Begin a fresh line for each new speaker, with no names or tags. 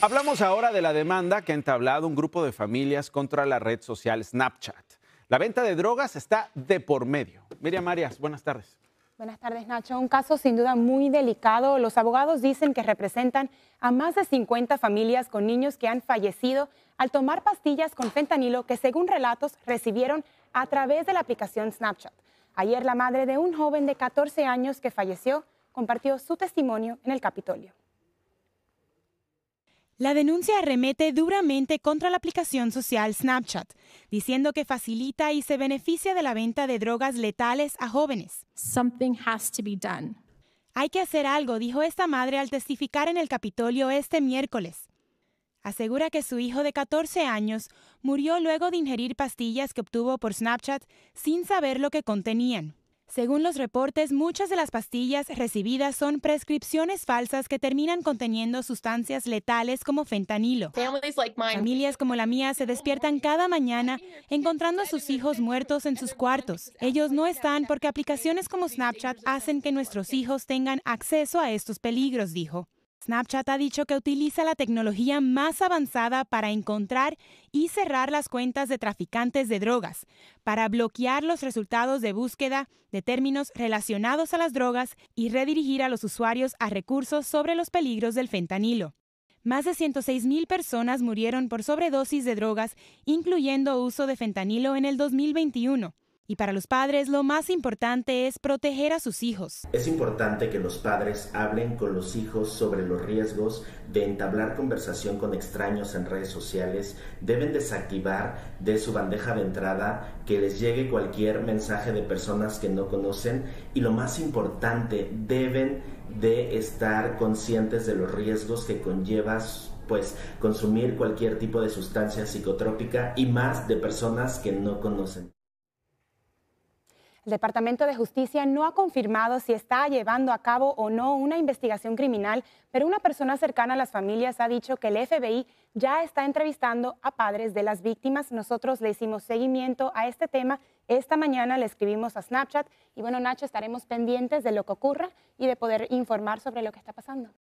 Hablamos ahora de la demanda que ha entablado un grupo de familias contra la red social Snapchat. La venta de drogas está de por medio. Miriam Arias, buenas tardes.
Buenas tardes, Nacho. Un caso sin duda muy delicado. Los abogados dicen que representan a más de 50 familias con niños que han fallecido al tomar pastillas con fentanilo que, según relatos, recibieron a través de la aplicación Snapchat. Ayer la madre de un joven de 14 años que falleció compartió su testimonio en el Capitolio. La denuncia arremete duramente contra la aplicación social Snapchat, diciendo que facilita y se beneficia de la venta de drogas letales a jóvenes. Something has be done. Hay que hacer algo, dijo esta madre al testificar en el Capitolio este miércoles. Asegura que su hijo de 14 años murió luego de ingerir pastillas que obtuvo por Snapchat sin saber lo que contenían. Según los reportes, muchas de las pastillas recibidas son prescripciones falsas que terminan conteniendo sustancias letales como fentanilo. Familias como la mía se despiertan cada mañana encontrando a sus hijos muertos en sus cuartos. Ellos no están porque aplicaciones como Snapchat hacen que nuestros hijos tengan acceso a estos peligros, dijo. Snapchat ha dicho que utiliza la tecnología más avanzada para encontrar y cerrar las cuentas de traficantes de drogas, para bloquear los resultados de búsqueda de términos relacionados a las drogas y redirigir a los usuarios a recursos sobre los peligros del fentanilo. Más de 106.000 personas murieron por sobredosis de drogas, incluyendo uso de fentanilo en el 2021. Y para los padres lo más importante es proteger a sus hijos.
Es importante que los padres hablen con los hijos sobre los riesgos de entablar conversación con extraños en redes sociales. Deben desactivar de su bandeja de entrada que les llegue cualquier mensaje de personas que no conocen. Y lo más importante, deben de estar conscientes de los riesgos que conlleva pues consumir cualquier tipo de sustancia psicotrópica y más de personas que no conocen.
El Departamento de Justicia no ha confirmado si está llevando a cabo o no una investigación criminal, pero una persona cercana a las familias ha dicho que el FBI ya está entrevistando a padres de las víctimas. Nosotros le hicimos seguimiento a este tema. Esta mañana le escribimos a Snapchat y bueno, Nacho, estaremos pendientes de lo que ocurra y de poder informar sobre lo que está pasando.